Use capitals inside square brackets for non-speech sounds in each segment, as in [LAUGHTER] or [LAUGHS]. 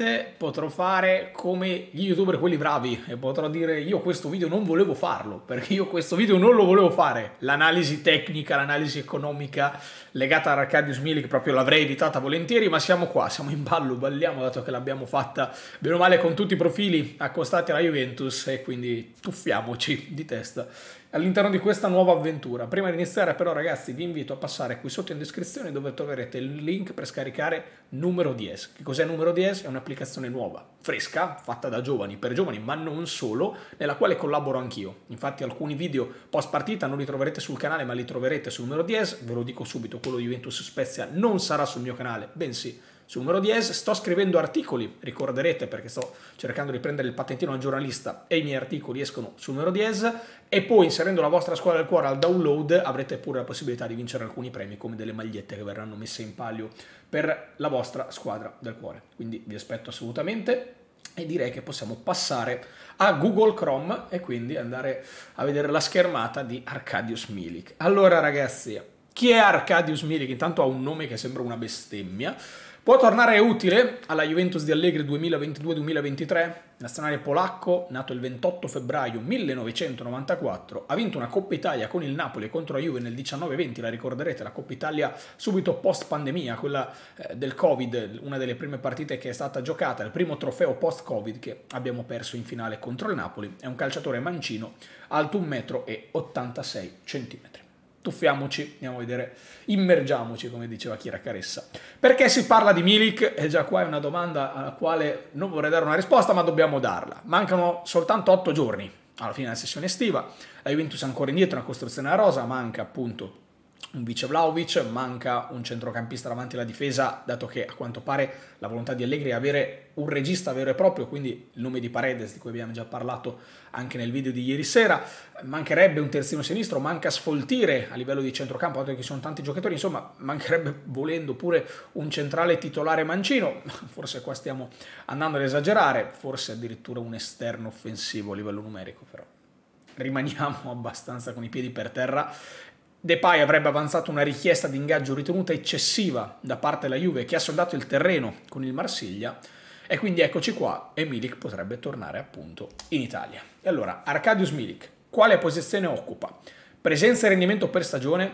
probabilmente potrò fare come gli youtuber quelli bravi e potrò dire io questo video non volevo farlo perché io questo video non lo volevo fare. L'analisi tecnica, l'analisi economica legata ad Arcadius Milik proprio l'avrei evitata volentieri ma siamo qua, siamo in ballo, balliamo dato che l'abbiamo fatta bene o male con tutti i profili accostati alla Juventus e quindi tuffiamoci di testa all'interno di questa nuova avventura. Prima di iniziare però ragazzi vi invito a passare qui sotto in descrizione dove troverete il link per scaricare Numero 10. Che cos'è Numero 10? È un'applicazione nuova, fresca, fatta da giovani, per giovani ma non solo, nella quale collaboro anch'io. Infatti alcuni video post partita non li troverete sul canale ma li troverete su Numero 10, ve lo dico subito, quello di Juventus Spezia non sarà sul mio canale, bensì su Numero 10, sto scrivendo articoli, ricorderete perché sto cercando di prendere il patentino al giornalista e i miei articoli escono su Numero 10 e poi inserendo la vostra squadra del cuore al download avrete pure la possibilità di vincere alcuni premi come delle magliette che verranno messe in palio per la vostra squadra del cuore. Quindi vi aspetto assolutamente e direi che possiamo passare a Google Chrome e quindi andare a vedere la schermata di Arcadius Milik. Allora ragazzi, chi è Arcadius Milik? Intanto ha un nome che sembra una bestemmia Può tornare utile alla Juventus di Allegri 2022-2023, nazionale polacco, nato il 28 febbraio 1994, ha vinto una Coppa Italia con il Napoli contro la Juve nel 19-20, la ricorderete, la Coppa Italia subito post pandemia, quella eh, del Covid, una delle prime partite che è stata giocata, il primo trofeo post Covid che abbiamo perso in finale contro il Napoli, è un calciatore mancino alto 1,86 m tuffiamoci, andiamo a vedere, immergiamoci, come diceva Kira Caressa. Perché si parla di Milik? È già qua una domanda alla quale non vorrei dare una risposta, ma dobbiamo darla. Mancano soltanto otto giorni alla fine della sessione estiva, la Juventus è ancora indietro, una costruzione a rosa, manca appunto un vice Vlaovic, manca un centrocampista davanti alla difesa, dato che a quanto pare la volontà di Allegri è avere un regista vero e proprio, quindi il nome di Paredes, di cui abbiamo già parlato anche nel video di ieri sera, mancherebbe un terzino sinistro, manca sfoltire a livello di centrocampo, dato che ci sono tanti giocatori, insomma mancherebbe volendo pure un centrale titolare mancino, [LAUGHS] forse qua stiamo andando ad esagerare, forse addirittura un esterno offensivo a livello numerico però rimaniamo [LAUGHS] abbastanza con i piedi per terra Depay avrebbe avanzato una richiesta di ingaggio ritenuta eccessiva da parte della Juve che ha soldato il terreno con il Marsiglia e quindi eccoci qua e Milik potrebbe tornare appunto in Italia. E allora, Arcadius Milik, quale posizione occupa? Presenza e rendimento per stagione?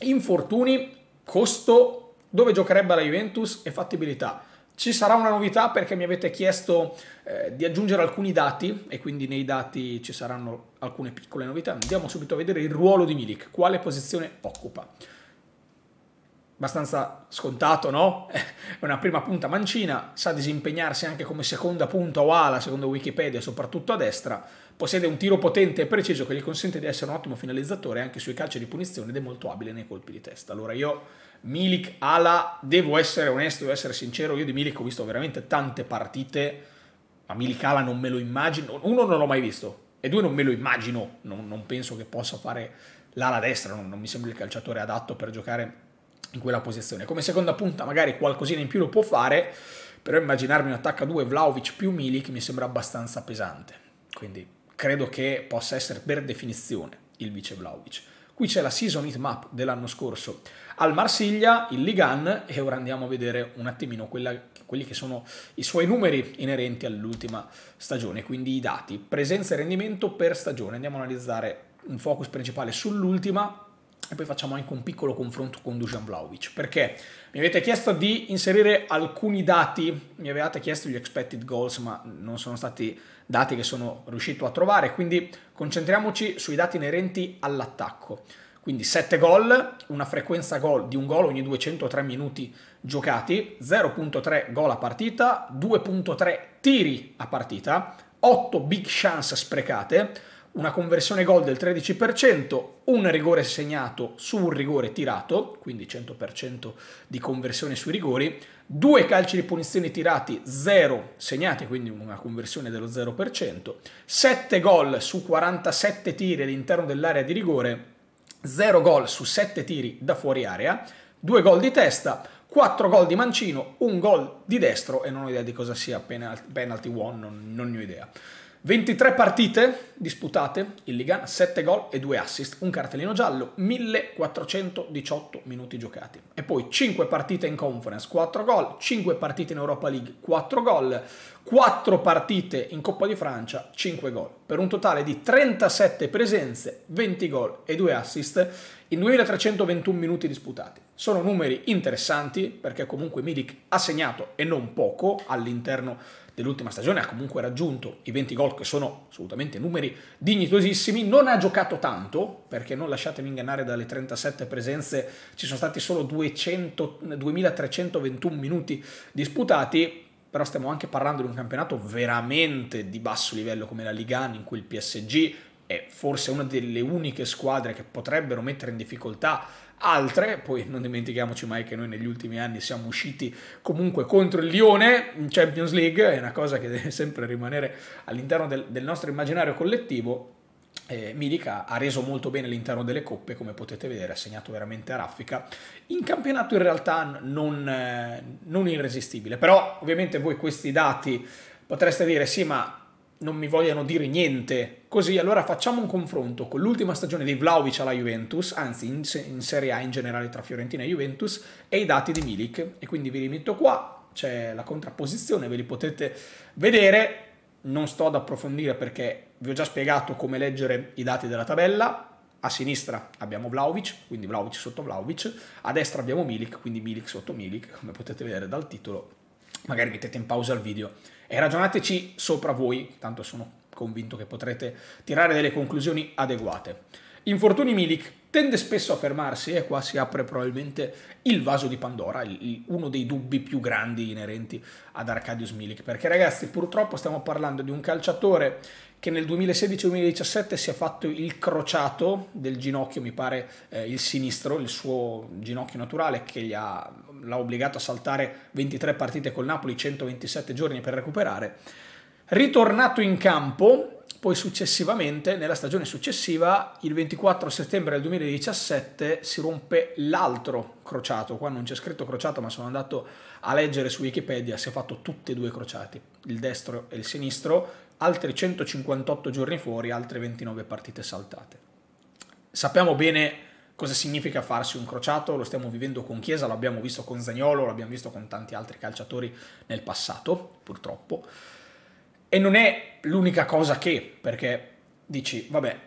Infortuni? Costo? Dove giocherebbe la Juventus? E fattibilità? Ci sarà una novità perché mi avete chiesto eh, di aggiungere alcuni dati e quindi nei dati ci saranno alcune piccole novità. Andiamo subito a vedere il ruolo di Milik, quale posizione occupa. Abbastanza scontato, no? [LAUGHS] È una prima punta mancina, sa disimpegnarsi anche come seconda punta o ala, secondo Wikipedia, soprattutto a destra. Possiede un tiro potente e preciso che gli consente di essere un ottimo finalizzatore anche sui calci di punizione ed è molto abile nei colpi di testa. Allora io Milik, Ala, devo essere onesto, devo essere sincero, io di Milik ho visto veramente tante partite, ma Milik Ala non me lo immagino, uno non l'ho mai visto e due non me lo immagino, non, non penso che possa fare l'ala destra, non, non mi sembra il calciatore adatto per giocare in quella posizione. Come seconda punta magari qualcosina in più lo può fare, però immaginarmi un attacco a due Vlaovic più Milik mi sembra abbastanza pesante. Quindi credo che possa essere per definizione il vice Vlaovic. Qui c'è la season heat map dell'anno scorso al Marsiglia, il Ligan e ora andiamo a vedere un attimino quella, quelli che sono i suoi numeri inerenti all'ultima stagione, quindi i dati, presenza e rendimento per stagione. Andiamo a analizzare un focus principale sull'ultima e poi facciamo anche un piccolo confronto con Dusan Vlaovic perché mi avete chiesto di inserire alcuni dati mi avevate chiesto gli expected goals ma non sono stati dati che sono riuscito a trovare quindi concentriamoci sui dati inerenti all'attacco quindi 7 gol, una frequenza gol di un gol ogni 203 minuti giocati, 0.3 gol a partita, 2.3 tiri a partita, 8 big chance sprecate, una conversione gol del 13%, un rigore segnato su un rigore tirato, quindi 100% di conversione sui rigori, due calci di punizione tirati, 0 segnati, quindi una conversione dello 0%, 7 gol su 47 tiri all'interno dell'area di rigore, 0 gol su 7 tiri da fuori area, 2 gol di testa, 4 gol di mancino, 1 gol di destro e non ho idea di cosa sia penalty one, non, non ne ho idea. 23 partite disputate in Liga, 7 gol e 2 assist, un cartellino giallo, 1418 minuti giocati. E poi 5 partite in Conference, 4 gol, 5 partite in Europa League, 4 gol, 4 partite in Coppa di Francia, 5 gol. Per un totale di 37 presenze, 20 gol e 2 assist in 2321 minuti disputati. Sono numeri interessanti perché comunque Milik ha segnato e non poco all'interno dell'ultima stagione, ha comunque raggiunto i 20 gol che sono assolutamente numeri dignitosissimi, non ha giocato tanto, perché non lasciatemi ingannare dalle 37 presenze ci sono stati solo 200, 2321 minuti disputati, però stiamo anche parlando di un campionato veramente di basso livello come la Liga in cui il PSG è forse una delle uniche squadre che potrebbero mettere in difficoltà altre, poi non dimentichiamoci mai che noi negli ultimi anni siamo usciti comunque contro il Lione in Champions League, è una cosa che [LAUGHS] deve sempre rimanere all'interno del, del nostro immaginario collettivo, eh, Milica ha reso molto bene l'interno delle coppe, come potete vedere, ha segnato veramente a raffica. In campionato in realtà non, eh, non irresistibile, però ovviamente voi questi dati potreste dire sì ma non mi vogliano dire niente. Così allora facciamo un confronto con l'ultima stagione di Vlaovic alla Juventus, anzi in, in, Serie A in generale tra Fiorentina e Juventus, e i dati di Milik. E quindi vi rimetto qua, c'è la contrapposizione, ve li potete vedere. Non sto ad approfondire perché vi ho già spiegato come leggere i dati della tabella. A sinistra abbiamo Vlaovic, quindi Vlaovic sotto Vlaovic. A destra abbiamo Milik, quindi Milik sotto Milik, come potete vedere dal titolo. Magari mettete in pausa il video e ragionateci sopra voi, tanto sono convinto che potrete tirare delle conclusioni adeguate. Infortuni Milik tende spesso a fermarsi e qua si apre probabilmente il vaso di Pandora, uno dei dubbi più grandi inerenti ad Arcadius Milik, perché ragazzi purtroppo stiamo parlando di un calciatore che nel 2016-2017 si è fatto il crociato del ginocchio, mi pare eh, il sinistro, il suo ginocchio naturale che gli ha l'ha obbligato a saltare 23 partite col Napoli, 127 giorni per recuperare. Ritornato in campo, poi successivamente, nella stagione successiva, il 24 settembre del 2017 si rompe l'altro crociato. Qua non c'è scritto crociato, ma sono andato a leggere su Wikipedia, si è fatto tutti e due crociati, il destro e il sinistro, altri 158 giorni fuori, altre 29 partite saltate. Sappiamo bene cosa significa farsi un crociato, lo stiamo vivendo con Chiesa, l'abbiamo visto con Zagnolo, l'abbiamo visto con tanti altri calciatori nel passato, purtroppo. E non è l'unica cosa che, perché dici, vabbè,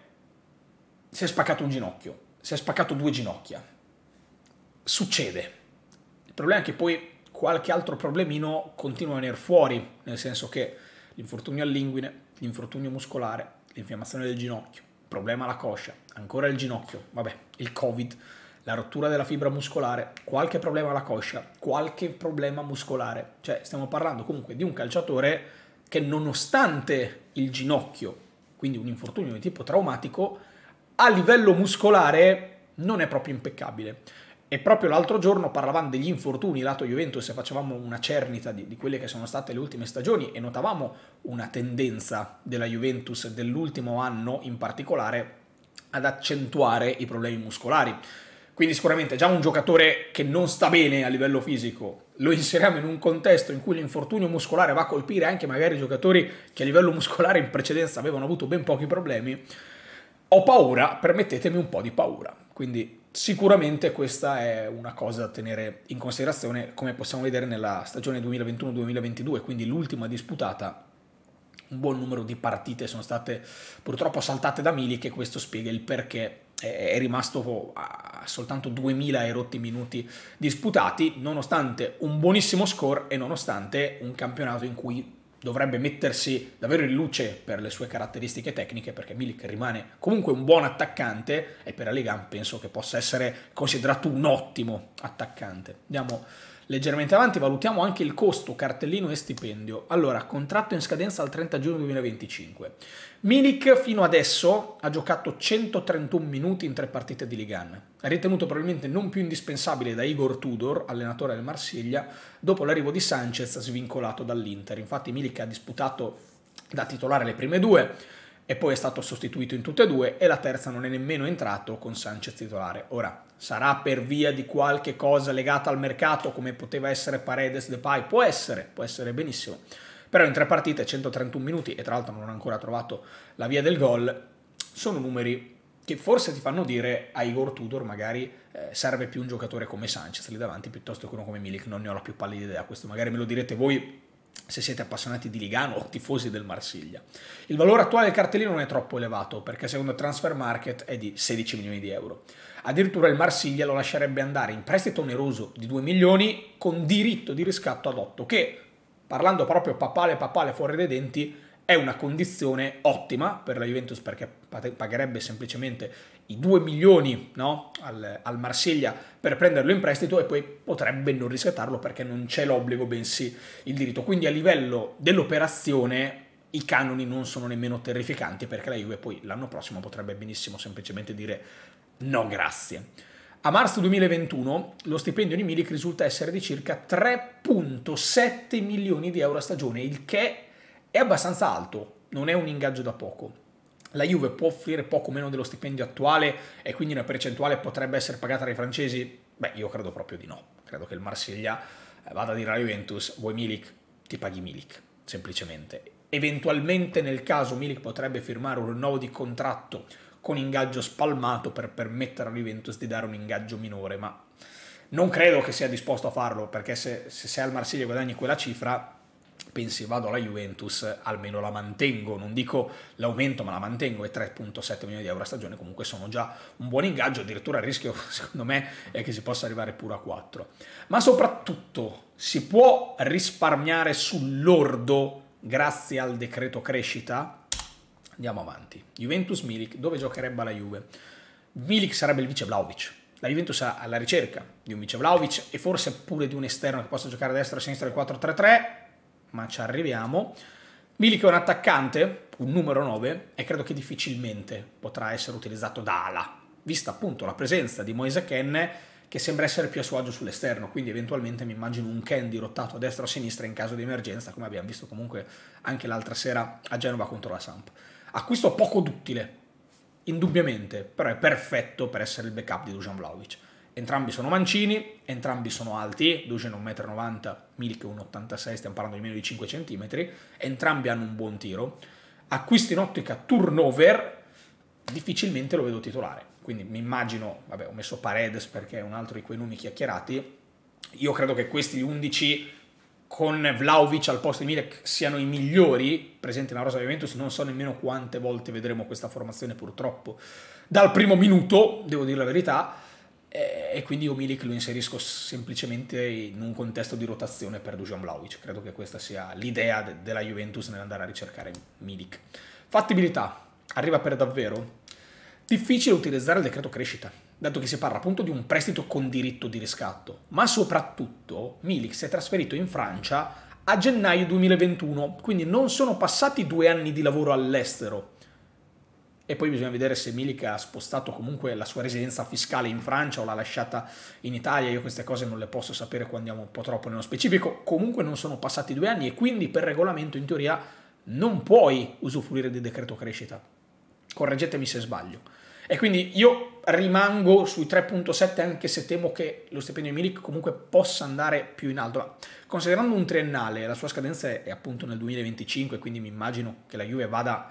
si è spaccato un ginocchio, si è spaccato due ginocchia, succede. Il problema è che poi qualche altro problemino continua a venire fuori, nel senso che l'infortunio all'inguine, l'infortunio muscolare, l'infiammazione del ginocchio, problema alla coscia, ancora il ginocchio, vabbè, il covid, la rottura della fibra muscolare, qualche problema alla coscia, qualche problema muscolare. Cioè stiamo parlando comunque di un calciatore che nonostante il ginocchio, quindi un infortunio di tipo traumatico, a livello muscolare non è proprio impeccabile. E proprio l'altro giorno parlavamo degli infortuni lato Juventus e facevamo una cernita di, di, quelle che sono state le ultime stagioni e notavamo una tendenza della Juventus dell'ultimo anno in particolare ad accentuare i problemi muscolari. Quindi sicuramente già un giocatore che non sta bene a livello fisico lo inseriamo in un contesto in cui l'infortunio muscolare va a colpire anche magari giocatori che a livello muscolare in precedenza avevano avuto ben pochi problemi. Ho paura, permettetemi un po' di paura. Quindi sicuramente questa è una cosa da tenere in considerazione, come possiamo vedere nella stagione 2021-2022, quindi l'ultima disputata. Un buon numero di partite sono state purtroppo saltate da Milik e questo spiega il perché è rimasto a soltanto 2000 erotti minuti disputati, nonostante un buonissimo score e nonostante un campionato in cui dovrebbe mettersi davvero in luce per le sue caratteristiche tecniche perché Milik rimane comunque un buon attaccante e per Alleghan penso che possa essere considerato un ottimo attaccante. Andiamo Leggermente avanti valutiamo anche il costo, cartellino e stipendio. Allora, contratto in scadenza al 30 giugno 2025. Milik fino adesso ha giocato 131 minuti in tre partite di Ligan. Ritenuto probabilmente non più indispensabile da Igor Tudor, allenatore del Marsiglia, dopo l'arrivo di Sanchez svincolato dall'Inter. Infatti Milik ha disputato da titolare le prime due e poi è stato sostituito in tutte e due e la terza non è nemmeno entrato con Sanchez titolare. Ora, sarà per via di qualche cosa legata al mercato come poteva essere Paredes De Pai, può essere, può essere benissimo, però in tre partite 131 minuti e tra l'altro non ha ancora trovato la via del gol, sono numeri che forse ti fanno dire a Igor Tudor magari eh, serve più un giocatore come Sanchez lì davanti piuttosto che uno come Milik, non ne ho la più pallida idea, questo magari me lo direte voi se siete appassionati di Ligano o tifosi del Marsiglia. Il valore attuale del cartellino non è troppo elevato perché secondo Transfer Market è di 16 milioni di euro. Addirittura il Marsiglia lo lascerebbe andare in prestito oneroso di 2 milioni con diritto di riscatto ad 8 che, parlando proprio papale papale fuori dei denti, è una condizione ottima per la Juventus perché pagherebbe semplicemente i 2 milioni no? al, al, Marsiglia per prenderlo in prestito e poi potrebbe non riscattarlo perché non c'è l'obbligo bensì il diritto. Quindi a livello dell'operazione i canoni non sono nemmeno terrificanti perché la Juve poi l'anno prossimo potrebbe benissimo semplicemente dire no grazie. A marzo 2021 lo stipendio di Milik risulta essere di circa 3.7 milioni di euro a stagione, il che è abbastanza alto, non è un ingaggio da poco. La Juve può offrire poco meno dello stipendio attuale e quindi una percentuale potrebbe essere pagata dai francesi? Beh, io credo proprio di no. Credo che il Marsiglia eh, vada a dire alla Juventus, vuoi Milik? Ti paghi Milik, semplicemente. Eventualmente nel caso Milik potrebbe firmare un rinnovo di contratto con ingaggio spalmato per permettere alla Juventus di dare un ingaggio minore, ma non credo che sia disposto a farlo, perché se, se sei al Marsiglia guadagni quella cifra, pensi vado alla Juventus, almeno la mantengo, non dico l'aumento ma la mantengo e 3.7 milioni di euro a stagione comunque sono già un buon ingaggio, addirittura il rischio [LAUGHS] secondo me è che si possa arrivare pure a 4. Ma soprattutto si può risparmiare sull'ordo grazie al decreto crescita? Andiamo avanti. Juventus Milik, dove giocherebbe la Juve? Milik sarebbe il vice Vlaovic. La Juventus ha alla ricerca di un vice Vlaovic e forse pure di un esterno che possa giocare a destra e a sinistra del ma ci arriviamo. Milik è un attaccante, un numero 9, e credo che difficilmente potrà essere utilizzato da ala, vista appunto la presenza di Moise Ken, che sembra essere più a suo agio sull'esterno, quindi eventualmente mi immagino un Ken dirottato a destra o a sinistra in caso di emergenza, come abbiamo visto comunque anche l'altra sera a Genova contro la Samp. Acquisto poco duttile, indubbiamente, però è perfetto per essere il backup di Dusan Vlaovic entrambi sono mancini, entrambi sono alti, Dujan 1,90 m, Milk 1,86 stiamo parlando di meno di 5 cm, entrambi hanno un buon tiro. Acquisto in ottica turnover, difficilmente lo vedo titolare. Quindi mi immagino, vabbè ho messo Paredes perché è un altro di quei nomi chiacchierati, io credo che questi 11 con Vlaovic al posto di Milek siano i migliori presenti nella rosa di Juventus, non so nemmeno quante volte vedremo questa formazione purtroppo. Dal primo minuto, devo dire la verità, e quindi io Milik lo inserisco semplicemente in un contesto di rotazione per Dujan Vlaovic. Credo che questa sia l'idea de della Juventus nell'andare a ricercare Milik. Fattibilità, arriva per davvero? Difficile utilizzare il decreto crescita, dato che si parla appunto di un prestito con diritto di riscatto, ma soprattutto Milik si è trasferito in Francia a gennaio 2021, quindi non sono passati due anni di lavoro all'estero e poi bisogna vedere se Milik ha spostato comunque la sua residenza fiscale in Francia o l'ha lasciata in Italia, io queste cose non le posso sapere quando andiamo un po' troppo nello specifico, comunque non sono passati due anni e quindi per regolamento in teoria non puoi usufruire del decreto crescita, correggetemi se sbaglio. E quindi io rimango sui 3.7 anche se temo che lo stipendio di Milik comunque possa andare più in alto. considerando un triennale, la sua scadenza è appunto nel 2025, quindi mi immagino che la Juve vada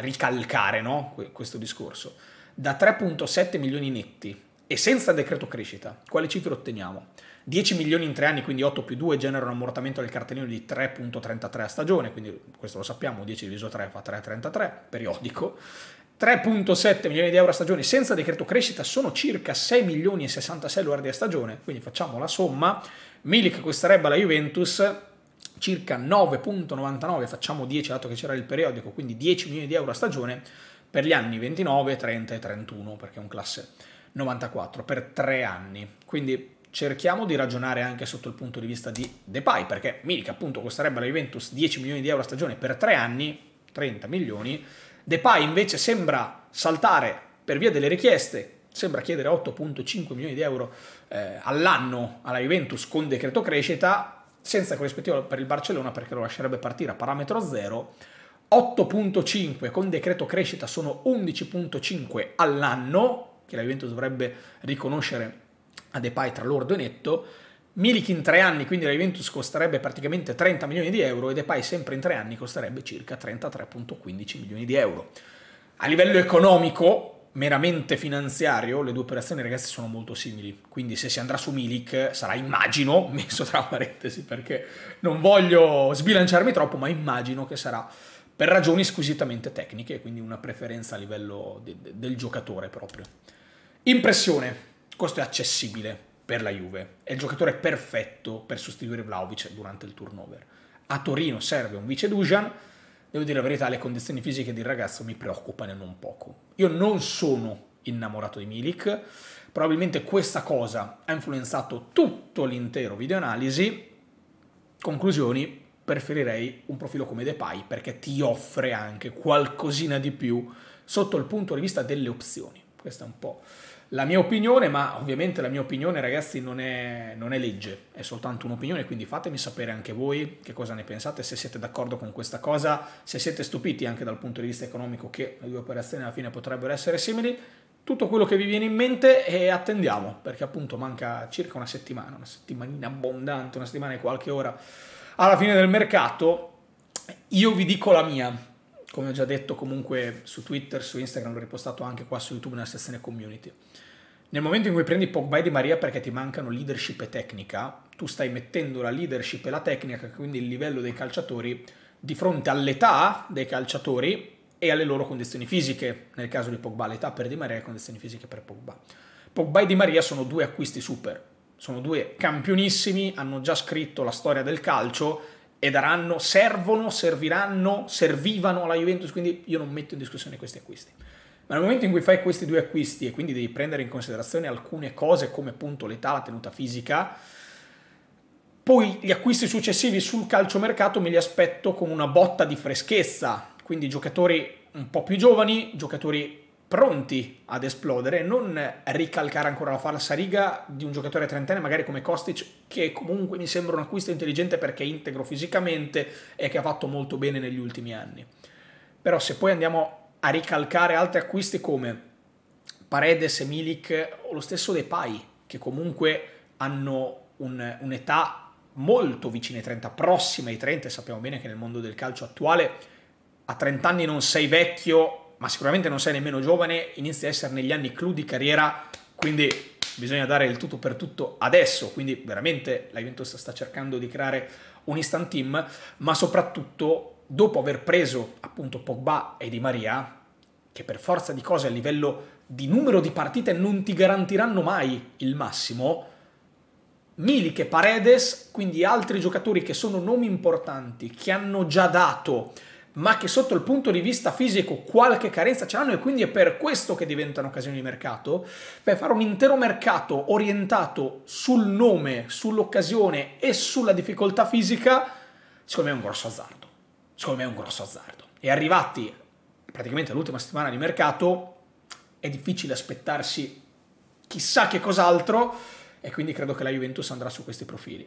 ricalcare no? questo discorso. Da 3.7 milioni netti e senza decreto crescita, quale cifra otteniamo? 10 milioni in tre anni, quindi 8 più 2, genera un ammortamento del cartellino di 3.33 a stagione, quindi questo lo sappiamo, 10 diviso 3 fa 3.33, periodico. 3.7 milioni di euro a stagione senza decreto crescita sono circa 6 milioni e 66 lordi a stagione, quindi facciamo la somma, Milik costerebbe alla Juventus circa 9.99, facciamo 10 dato che c'era il periodico, quindi 10 milioni di euro a stagione per gli anni 29, 30 e 31, perché è un classe 94, per tre anni. Quindi cerchiamo di ragionare anche sotto il punto di vista di Depay, perché Milik appunto costerebbe alla Juventus 10 milioni di euro a stagione per tre anni, 30 milioni, Depay invece sembra saltare per via delle richieste, sembra chiedere 8.5 milioni di euro eh, all'anno alla Juventus con decreto crescita, senza corrispettivo per il Barcellona perché lo lascerebbe partire a parametro zero. 8.5 con decreto crescita sono 11.5 all'anno, che la Juventus dovrebbe riconoscere a Depay tra lordo e netto. Milik in tre anni, quindi la Juventus costerebbe praticamente 30 milioni di euro e Depay sempre in tre anni costerebbe circa 33.15 milioni di euro. A livello economico, meramente finanziario, le due operazioni ragazzi sono molto simili. Quindi se si andrà su Milik sarà immagino, [LAUGHS] messo tra parentesi perché non voglio sbilanciarmi troppo, ma immagino che sarà per ragioni squisitamente tecniche, quindi una preferenza a livello de de del giocatore proprio. Impressione, questo è accessibile per la Juve, è il giocatore perfetto per sostituire Vlaovic durante il turnover. A Torino serve un vice Dujan, devo dire la verità, le condizioni fisiche del ragazzo mi preoccupano non poco. Io non sono innamorato di Milik, probabilmente questa cosa ha influenzato tutto l'intero videoanalisi. Conclusioni, preferirei un profilo come Depay perché ti offre anche qualcosina di più sotto il punto di vista delle opzioni. Questa è un po' la mia opinione, ma ovviamente la mia opinione ragazzi non è, non è legge, è soltanto un'opinione, quindi fatemi sapere anche voi che cosa ne pensate, se siete d'accordo con questa cosa, se siete stupiti anche dal punto di vista economico che le due operazioni alla fine potrebbero essere simili, tutto quello che vi viene in mente e attendiamo, perché appunto manca circa una settimana, una settimanina abbondante, una settimana e qualche ora alla fine del mercato. Io vi dico la mia, come ho già detto comunque su Twitter, su Instagram, l'ho ripostato anche qua su YouTube nella sezione community. Nel momento in cui prendi Pogba e Di Maria perché ti mancano leadership e tecnica, tu stai mettendo la leadership e la tecnica, quindi il livello dei calciatori, di fronte all'età dei calciatori e alle loro condizioni fisiche. Nel caso di Pogba l'età per Di Maria e le condizioni fisiche per Pogba. Pogba e Di Maria sono due acquisti super, sono due campionissimi, hanno già scritto la storia del calcio e daranno, servono, serviranno, servivano alla Juventus, quindi io non metto in discussione questi acquisti. Ma nel momento in cui fai questi due acquisti e quindi devi prendere in considerazione alcune cose come appunto l'età, la tenuta fisica, poi gli acquisti successivi sul calciomercato me li aspetto con una botta di freschezza, quindi giocatori un po' più giovani, giocatori pronti ad esplodere, non ricalcare ancora la falsa riga di un giocatore trentenne, magari come Kostic, che comunque mi sembra un acquisto intelligente perché è integro fisicamente e che ha fatto molto bene negli ultimi anni. Però se poi andiamo a ricalcare altri acquisti come Paredes, Milik o lo stesso Depay, che comunque hanno un, un'età molto vicina ai 30, prossima ai 30, sappiamo bene che nel mondo del calcio attuale a 30 anni non sei vecchio ma sicuramente non sei nemmeno giovane, inizi a essere negli anni clou di carriera, quindi bisogna dare il tutto per tutto adesso, quindi veramente la Juventus sta cercando di creare un instant team, ma soprattutto dopo aver preso appunto Pogba e Di Maria, che per forza di cose a livello di numero di partite non ti garantiranno mai il massimo, Milik e Paredes, quindi altri giocatori che sono nomi importanti, che hanno già dato ma che sotto il punto di vista fisico qualche carenza ce l'hanno e quindi è per questo che diventano occasioni di mercato, beh, fare un intero mercato orientato sul nome, sull'occasione e sulla difficoltà fisica, secondo me è un grosso azzardo. Secondo me è un grosso azzardo. E arrivati praticamente all'ultima settimana di mercato, è difficile aspettarsi chissà che cos'altro e quindi credo che la Juventus andrà su questi profili.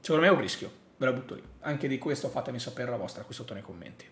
Secondo me è un rischio, ve la butto lì. Anche di questo fatemi sapere la vostra qui sotto nei commenti.